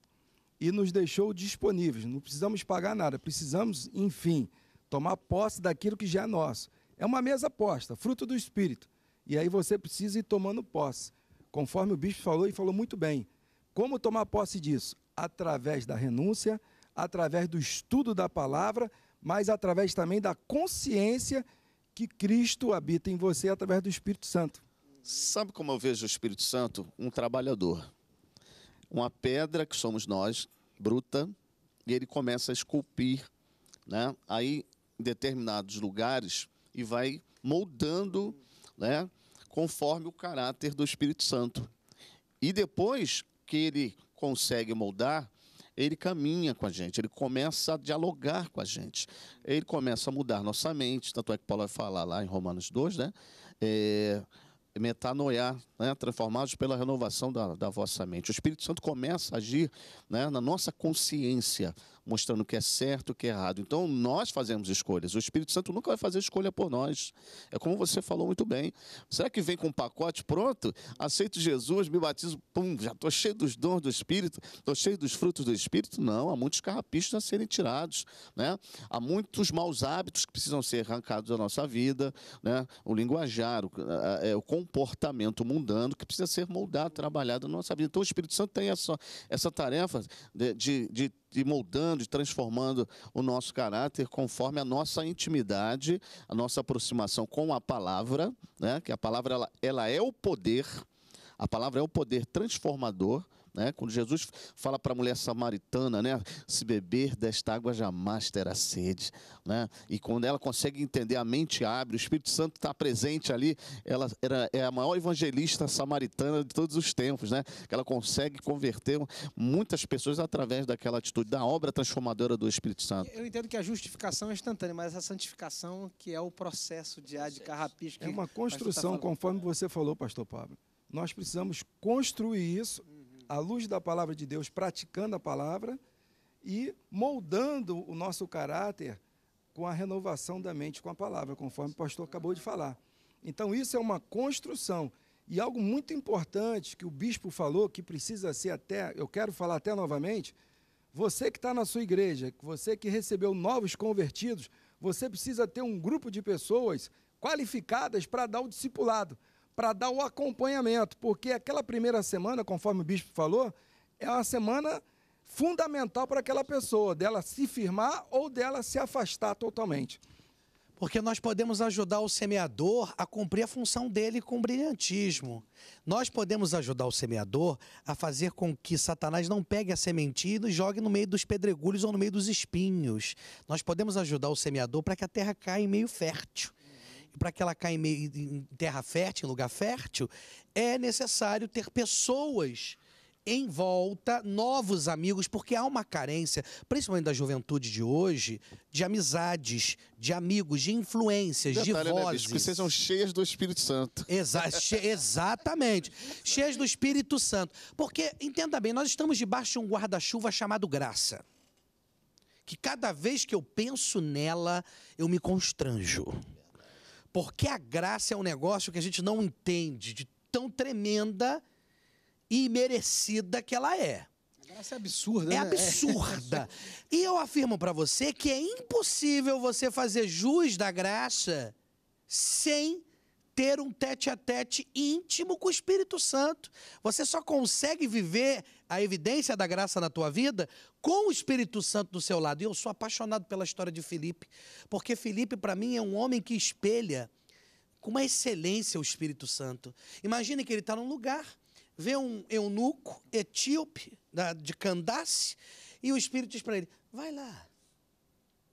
e nos deixou disponíveis. Não precisamos pagar nada, precisamos, enfim, tomar posse daquilo que já é nosso. É uma mesa posta, fruto do Espírito. E aí você precisa ir tomando posse. Conforme o bispo falou, e falou muito bem. Como tomar posse disso? Através da renúncia, através do estudo da palavra, mas através também da consciência que Cristo habita em você através do Espírito Santo. Sabe como eu vejo o Espírito Santo? Um trabalhador uma pedra que somos nós, bruta, e ele começa a esculpir, né? Aí em determinados lugares e vai moldando, né? Conforme o caráter do Espírito Santo. E depois que ele consegue moldar, ele caminha com a gente, ele começa a dialogar com a gente, ele começa a mudar nossa mente. Tanto é que Paulo vai falar lá em Romanos 2, né? É, metanoia, né, transformados pela renovação da, da vossa mente. O Espírito Santo começa a agir né, na nossa consciência, mostrando o que é certo, o que é errado. Então nós fazemos escolhas. O Espírito Santo nunca vai fazer escolha por nós. É como você falou muito bem. Será que vem com um pacote pronto? Aceito Jesus, me batizo, pum, já estou cheio dos dons do Espírito, estou cheio dos frutos do Espírito? Não, há muitos carrapichos a serem tirados, né? Há muitos maus hábitos que precisam ser arrancados da nossa vida, né? O linguajar, o, é, é, o comportamento mundano que precisa ser moldado, trabalhado na nossa vida. Então o Espírito Santo tem essa, essa tarefa de, de, de moldando mudando e transformando o nosso caráter conforme a nossa intimidade, a nossa aproximação com a palavra, né? que a palavra ela, ela é o poder, a palavra é o poder transformador né? Quando Jesus fala para a mulher samaritana, né? se beber desta água jamais terá sede. Né? E quando ela consegue entender, a mente abre, o Espírito Santo está presente ali. Ela era, é a maior evangelista samaritana de todos os tempos. Né? Ela consegue converter muitas pessoas através daquela atitude, da obra transformadora do Espírito Santo. Eu entendo que a justificação é instantânea, mas essa santificação que é o processo de de, de carrapisco. É uma tá construção, tá conforme você falou, pastor Pablo. Nós precisamos construir isso à luz da palavra de Deus, praticando a palavra e moldando o nosso caráter com a renovação da mente com a palavra, conforme o pastor acabou de falar. Então, isso é uma construção. E algo muito importante que o bispo falou, que precisa ser até, eu quero falar até novamente, você que está na sua igreja, você que recebeu novos convertidos, você precisa ter um grupo de pessoas qualificadas para dar o discipulado para dar o acompanhamento, porque aquela primeira semana, conforme o bispo falou, é uma semana fundamental para aquela pessoa, dela se firmar ou dela se afastar totalmente. Porque nós podemos ajudar o semeador a cumprir a função dele com brilhantismo. Nós podemos ajudar o semeador a fazer com que Satanás não pegue a sementinha e jogue no meio dos pedregulhos ou no meio dos espinhos. Nós podemos ajudar o semeador para que a terra caia em meio fértil para que ela caia em, meio, em terra fértil, em lugar fértil, é necessário ter pessoas em volta, novos amigos, porque há uma carência, principalmente da juventude de hoje, de amizades, de amigos, de influências, Detalhe, de né, vozes. Né, que sejam cheias do Espírito Santo. Exa che exatamente. cheias do Espírito Santo. Porque, entenda bem, nós estamos debaixo de um guarda-chuva chamado graça. Que cada vez que eu penso nela, eu me constranjo. Porque a graça é um negócio que a gente não entende de tão tremenda e merecida que ela é. A graça é absurda, é né? Absurda. É. e eu afirmo para você que é impossível você fazer jus da graça sem ter um tete a tete íntimo com o Espírito Santo. Você só consegue viver a evidência da graça na tua vida com o Espírito Santo do seu lado. E eu sou apaixonado pela história de Felipe, porque Felipe, para mim, é um homem que espelha com uma excelência o Espírito Santo. Imagine que ele está num lugar, vê um eunuco etíope né, de Candace, e o Espírito diz para ele: vai lá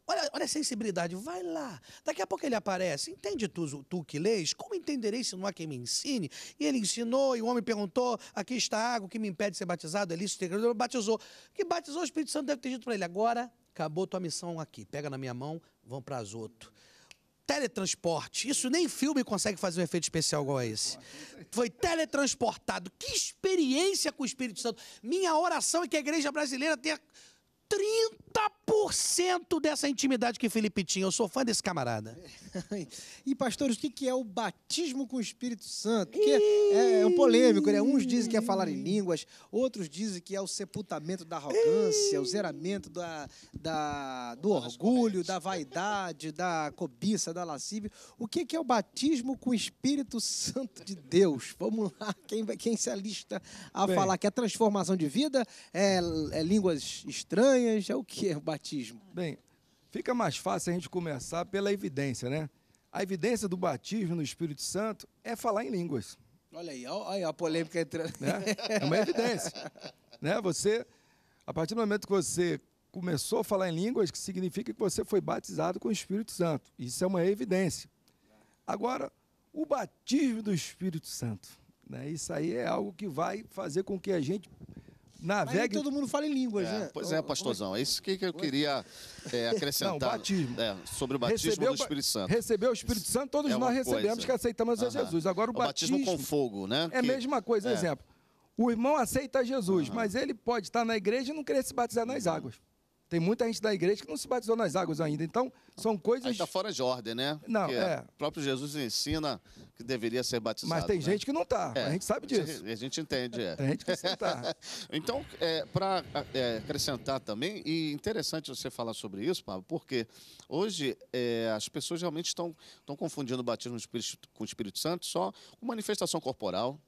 Olha, olha a sensibilidade, vai lá. Daqui a pouco ele aparece. Entende tu, tu que leis? Como entenderei se não há quem me ensine? E ele ensinou, e o homem perguntou: aqui está a água, que me impede de ser batizado? É ele se batizou. Que batizou, o Espírito Santo deve ter dito para ele: agora acabou tua missão aqui. Pega na minha mão, vão para Azoto teletransporte. Isso nem filme consegue fazer um efeito especial igual a esse. Foi teletransportado. Que experiência com o Espírito Santo. Minha oração é que a igreja brasileira tenha 30% dessa intimidade que Felipe tinha. Eu sou fã desse camarada. e, pastores, o que é o batismo com o Espírito Santo? Que é, é, um polêmico, né? Uns dizem que é falar em línguas, outros dizem que é o sepultamento da arrogância, o zeramento da, da, do orgulho, da vaidade, da cobiça, da lascívia. O que é o batismo com o Espírito Santo de Deus? Vamos lá, quem, quem se alista a Bem, falar que é transformação de vida, é, é línguas estranhas, estranhas. É o que é o batismo? Bem, fica mais fácil a gente começar pela evidência, né? A evidência do batismo no Espírito Santo é falar em línguas. Olha aí, olha aí a polêmica entrando. Né? É uma evidência. né? Você, a partir do momento que você começou a falar em línguas, que significa que você foi batizado com o Espírito Santo. Isso é uma evidência. Agora, o batismo do Espírito Santo. Né? Isso aí é algo que vai fazer com que a gente Navega. Mas todo mundo fala em línguas, é, né? Pois é, pastorzão. É, é isso que, eu queria é, acrescentar. Não, batismo. É, sobre o batismo recebeu, do Espírito Santo. Recebeu o Espírito Santo, todos é nós recebemos coisa. que aceitamos a Jesus. Agora o, é o batismo, batismo, com fogo, né? É a mesma coisa, exemplo. O irmão aceita Jesus, mas ele pode estar na igreja e não querer se batizar nas uhum. águas. Tem muita gente da igreja que não se batizou nas águas ainda. Então, são coisas. Aí tá fora de ordem, né? Não, Porque é. O próprio Jesus ensina que deveria ser batizado. Mas tem né? gente que não tá. É. A gente sabe disso. A gente entende, é. Tem gente que não tá. então, é, para é, acrescentar também, e interessante você falar sobre isso, Pablo, porque hoje é, as pessoas realmente estão confundindo o batismo com o Espírito Santo só com manifestação corporal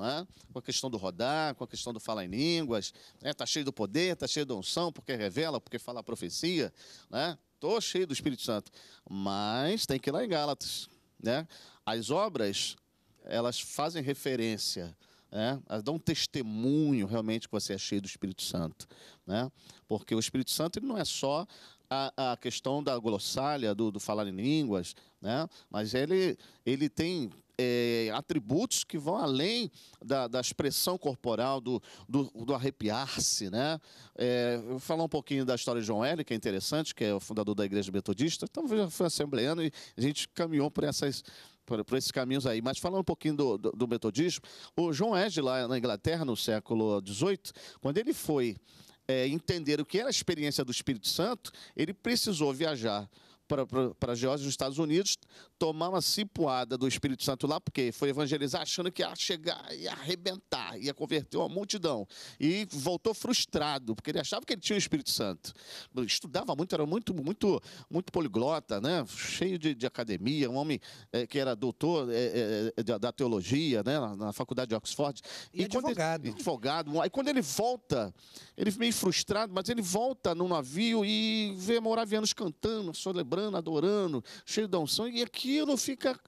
né? com a questão do rodar, com a questão do falar em línguas. Está né? Tá cheio do poder, está cheio da unção, porque revela, porque fala a profecia. Né? Estou cheio do Espírito Santo. Mas tem que ir lá em Gálatas. Né? As obras, elas fazem referência né? Dão um testemunho realmente que você é cheio do Espírito Santo, né? Porque o Espírito Santo ele não é só a, a questão da glossália, do, do falar em línguas, né? Mas ele, ele tem é, atributos que vão além da, da expressão corporal, do, do, do arrepiar-se. Né? É, eu vou falar um pouquinho da história de João L., que é interessante, que é o fundador da Igreja Metodista. Então, já foi assembleando e a gente caminhou por essas por, esses caminhos aí. Mas falando um pouquinho do, do, do metodismo, o João Wesley, lá na Inglaterra, no século XVIII, quando ele foi é, entender o que era a experiência do Espírito Santo, ele precisou viajar para, para, para Geórgia, nos Estados Unidos, tomar uma cipuada do Espírito Santo lá, porque foi evangelizar achando que ia chegar, ia arrebentar, ia converter uma multidão. E voltou frustrado, porque ele achava que ele tinha o Espírito Santo. Estudava muito, era muito, muito, muito poliglota, né? cheio de, de academia, um homem é, que era doutor é, é, é da, da, teologia né? na, na, faculdade de Oxford. E, e advogado. Ele, advogado. Aí quando ele volta, ele meio frustrado, mas ele volta no navio e vê moravianos cantando, celebrando orando, adorando, cheio de unção, e aquilo fica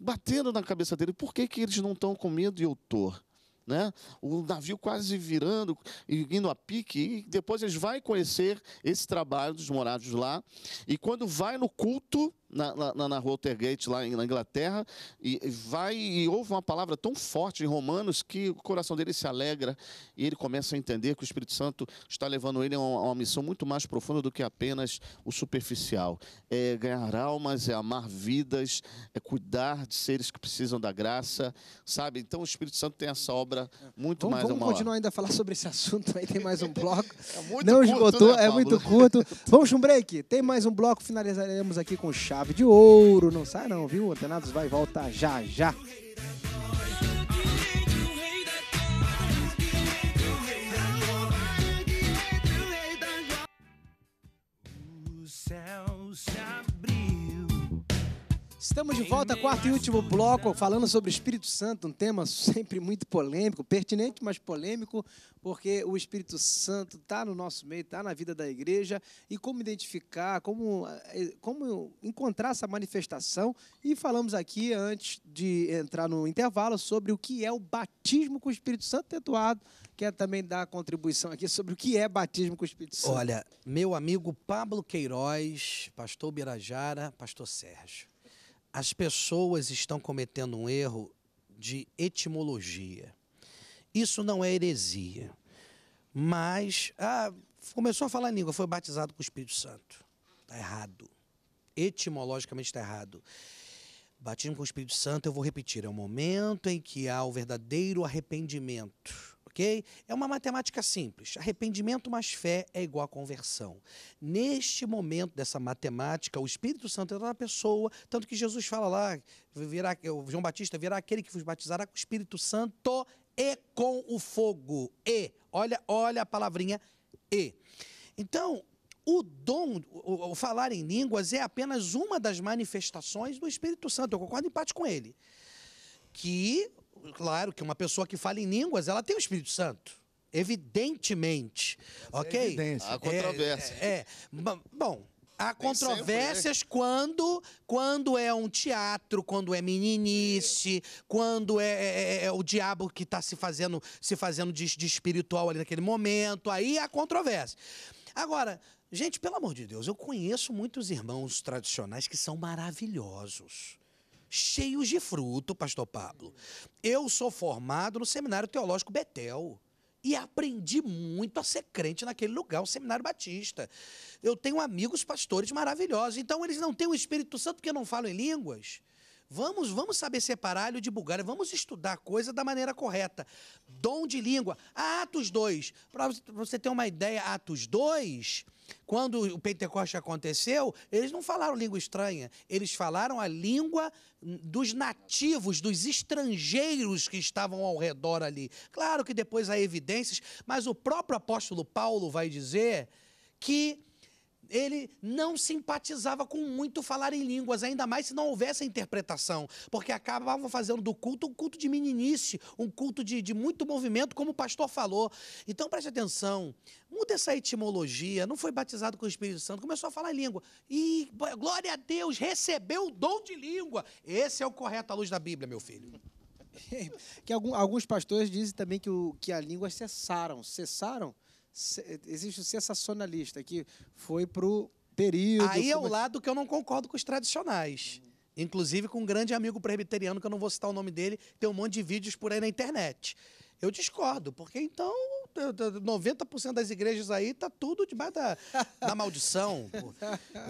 batendo na cabeça dele. Por que, que eles não estão com medo e eu estou? Né? O navio quase virando, indo a pique, e depois eles vão conhecer esse trabalho dos morados lá. E quando vai no culto, na, na, na Watergate, lá na Inglaterra, e vai e ouve uma palavra tão forte em Romanos que o coração dele se alegra e ele começa a entender que o Espírito Santo está levando ele a uma, a uma missão muito mais profunda do que apenas o superficial. É ganhar almas, é amar vidas, é cuidar de seres que precisam da graça, sabe? Então o Espírito Santo tem essa obra muito vamos, mais Vamos continuar hora. ainda a falar sobre esse assunto, aí tem mais um bloco. É muito Não curto, esgotou, né, é muito curto. Vamos um break. Tem mais um bloco, finalizaremos aqui com chá chave de ouro. Não sai não, viu? Antenados vai voltar já já. O céu se Estamos de volta, quarto e último né? bloco, falando sobre o Espírito Santo, um tema sempre muito polêmico, pertinente, mas polêmico, porque o Espírito Santo está no nosso meio, está na vida da igreja, e como identificar, como, eh, eh, como encontrar essa manifestação. E falamos aqui, antes de entrar no intervalo, sobre o que é o batismo com o Espírito Santo. Eduardo quer também dar contribuição aqui sobre o que é batismo com o Espírito Santo. Olha, meu amigo Pablo Queiroz, pastor Birajara, pastor Sérgio as pessoas estão cometendo um erro de etimologia. Isso não é heresia. Mas ah, começou a falar em língua, foi batizado com o Espírito Santo. Está errado. Etimologicamente está errado. Batismo com o Espírito Santo, eu vou repetir, é o momento em que há o verdadeiro arrependimento ok? É uma matemática simples. Arrependimento mais fé é igual a conversão. Neste momento dessa matemática, o Espírito Santo entra na pessoa, tanto que Jesus fala lá, virá, João Batista virá aquele que vos batizará com o Espírito Santo e com o fogo. E, olha, olha a palavrinha e. Então, o dom, o, o falar em línguas é apenas uma das manifestações do Espírito Santo. Eu concordo em parte com ele que claro que uma pessoa que fala em línguas, ela tem o Espírito Santo. Evidentemente. É ok? É evidência. Há controvérsia. É, é, é. bom, há tem controvérsias sempre, né? quando, quando é um teatro, quando é meninice, é. quando é, é, é, o diabo que está se fazendo, se fazendo de, de espiritual ali naquele momento. Aí há controvérsia. Agora, gente, pelo amor de Deus, eu conheço muitos irmãos tradicionais que são maravilhosos cheios de fruto, pastor Pablo. Eu sou formado no Seminário Teológico Betel. E aprendi muito a ser crente naquele lugar, o Seminário Batista. Eu tenho amigos pastores maravilhosos. Então, eles não têm o Espírito Santo porque não falam em línguas. Vamos, vamos saber separar alho de bulgária, vamos estudar a coisa da maneira correta. Dom de língua. Atos 2. Para você ter uma ideia, Atos 2, quando o Pentecoste aconteceu, eles não falaram língua estranha, eles falaram a língua dos nativos, dos estrangeiros que estavam ao redor ali. Claro que depois há evidências, mas o próprio apóstolo Paulo vai dizer que ele não simpatizava com muito falar em línguas, ainda mais se não houvesse a interpretação, porque acabava fazendo do culto um culto de meninice, um culto de, de muito movimento, como o pastor falou. Então preste atenção, muda essa etimologia, não foi batizado com o Espírito Santo, começou a falar em língua. E glória a Deus, recebeu o dom de língua. Esse é o correto à luz da Bíblia, meu filho que alguns pastores dizem também que, o, que a língua é cessaram. Cessaram? existe o sensacionalista, que foi pro período. Aí é o é lado que eu não concordo com os tradicionais. Inclusive com um grande amigo presbiteriano, que eu não vou citar o nome dele, tem um monte de vídeos por aí na internet. Eu discordo, porque então 90% das igrejas aí tá tudo debaixo da, da maldição. Pô.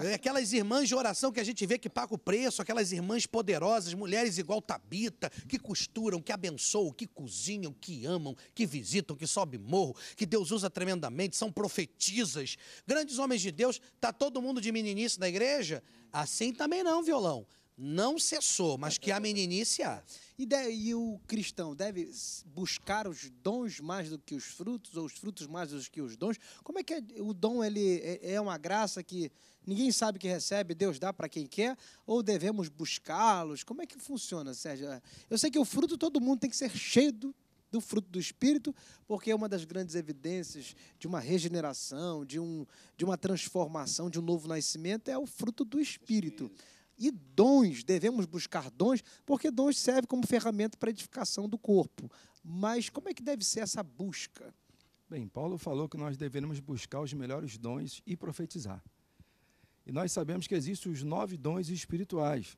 É aquelas irmãs de oração que a gente vê que paga o preço, aquelas irmãs poderosas, mulheres igual Tabita, que costuram, que abençoam, que cozinham, que amam, que visitam, que sobe morro, que Deus usa tremendamente, são profetizas, grandes homens de Deus. Tá todo mundo de meninice na igreja? Assim também não, violão não cessou, mas que a meninice há. E, de, e, o cristão deve buscar os dons mais do que os frutos, ou os frutos mais do que os dons? Como é que é, o dom ele é, é uma graça que ninguém sabe que recebe, Deus dá para quem quer, ou devemos buscá-los? Como é que funciona, Sérgio? Eu sei que o fruto todo mundo tem que ser cheio do, do fruto do Espírito, porque é uma das grandes evidências de uma regeneração, de, um, de uma transformação, de um novo nascimento, é o fruto do Espírito. Espírito. E dons, devemos buscar dons, porque dons servem como ferramenta para edificação do corpo. Mas como é que deve ser essa busca? Bem, Paulo falou que nós devemos buscar os melhores dons e profetizar. E nós sabemos que existem os nove dons espirituais,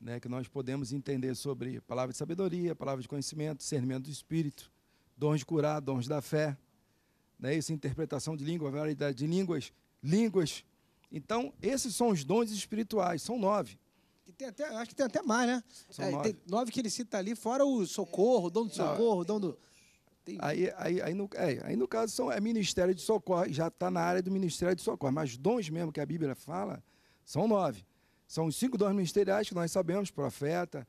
né, que nós podemos entender sobre palavra de sabedoria, palavra de conhecimento, discernimento do espírito, dons de curar, dons da fé, né, isso, interpretação de língua, variedade de línguas, línguas, então, esses são os dons espirituais, são nove. Até, acho que tem até mais, né? São é, nove. nove. que ele cita ali, fora o socorro, o dom do ah. socorro, o dom do. Tem... Aí, aí, aí, no, é, aí no caso são, é ministério de socorro, já está na área do ministério de socorro, mas dons mesmo que a Bíblia fala são nove. São os cinco dons ministeriais que nós sabemos: profeta,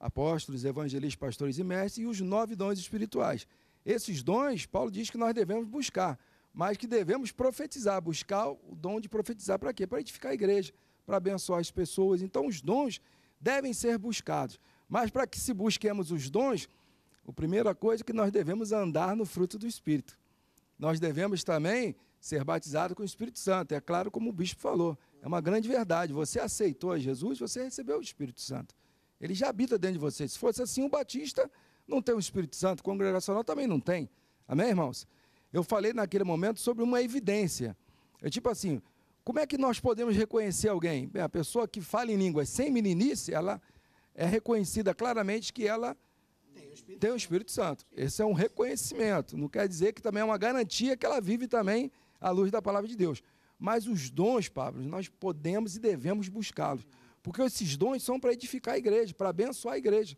apóstolos, evangelistas, pastores e mestres, e os nove dons espirituais. Esses dons, Paulo diz que nós devemos buscar mas que devemos profetizar, buscar o dom de profetizar para quê? Para edificar a igreja, para abençoar as pessoas. Então, os dons devem ser buscados. Mas para que se busquemos os dons, a primeira coisa é que nós devemos andar no fruto do Espírito. Nós devemos também ser batizados com o Espírito Santo. É claro, como o bispo falou, é uma grande verdade. Você aceitou a Jesus, você recebeu o Espírito Santo. Ele já habita dentro de você. Se fosse assim, o batista não tem o Espírito Santo, o congregacional também não tem. Amém, irmãos? Eu falei naquele momento sobre uma evidência. É tipo assim, como é que nós podemos reconhecer alguém? Bem, a pessoa que fala em línguas sem meninice, ela é reconhecida claramente que ela tem o Espírito, tem o Espírito Santo. Santo. Esse é um reconhecimento. Não quer dizer que também é uma garantia que ela vive também à luz da palavra de Deus. Mas os dons, Pablo, nós podemos e devemos buscá-los. Porque esses dons são para edificar a igreja, para abençoar a igreja.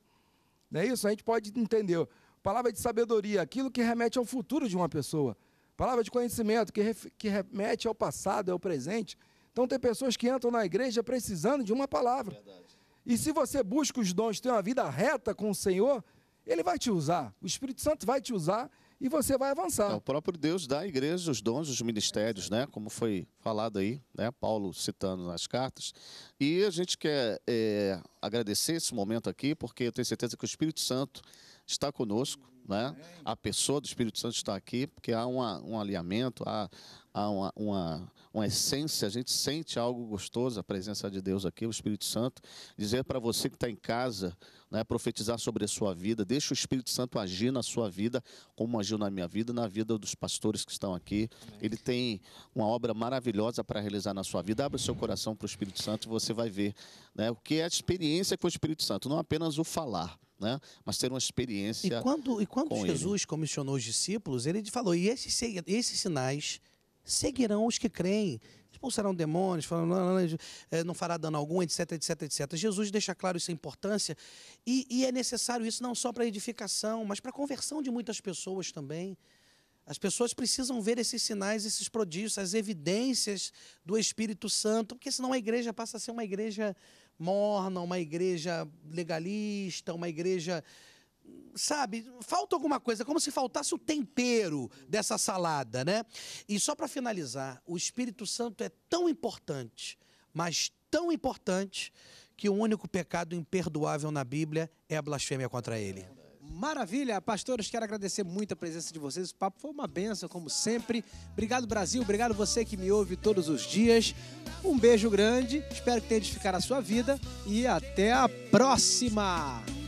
Não é isso? A gente pode entender. Palavra de sabedoria, aquilo que remete ao futuro de uma pessoa. Palavra de conhecimento, que, que remete ao passado, ao presente. Então, tem pessoas que entram na igreja precisando de uma palavra. Verdade. E se você busca os dons, tem uma vida reta com o Senhor, Ele vai te usar. O Espírito Santo vai te usar e você vai avançar. É, o próprio Deus dá à igreja os dons, os ministérios, né? Como foi falado aí, né? Paulo citando nas cartas. E a gente quer é, agradecer esse momento aqui, porque eu tenho certeza que o Espírito Santo está conosco, né? A pessoa do Espírito Santo está aqui, porque há uma, um alinhamento, há, há uma, uma, uma, essência, a gente sente algo gostoso, a presença de Deus aqui, o Espírito Santo. Dizer para você que está em casa, né, profetizar sobre a sua vida, deixa o Espírito Santo agir na sua vida, como agiu na minha vida, na vida dos pastores que estão aqui. Ele tem uma obra maravilhosa para realizar na sua vida. Abra o seu coração para o Espírito Santo e você vai ver né, o que é a experiência com o Espírito Santo, não apenas o falar né? mas ter uma experiência. E quando, e quando com Jesus ele. comissionou os discípulos, ele falou: e esses, esses sinais seguirão os que creem. Expulsarão demônios, falam, não, não, eh, não, fará dano algum, etc, etc, etc. Jesus deixa claro essa importância e, e é necessário isso não só para edificação, mas para a conversão de muitas pessoas também. As pessoas precisam ver esses sinais, esses prodígios, as evidências do Espírito Santo, porque senão a igreja passa a ser uma igreja morna, uma igreja legalista, uma igreja. Sabe, falta alguma coisa, é como se faltasse o tempero dessa salada, né? E só para finalizar, o Espírito Santo é tão importante, mas tão importante, que o único pecado imperdoável na Bíblia é a blasfêmia contra ele. Maravilha, pastores, quero agradecer muito a presença de vocês. O papo foi uma benção, como sempre. Obrigado, Brasil. Obrigado você que me ouve todos os dias. Um beijo grande, espero que tenha edificado a sua vida e até a próxima!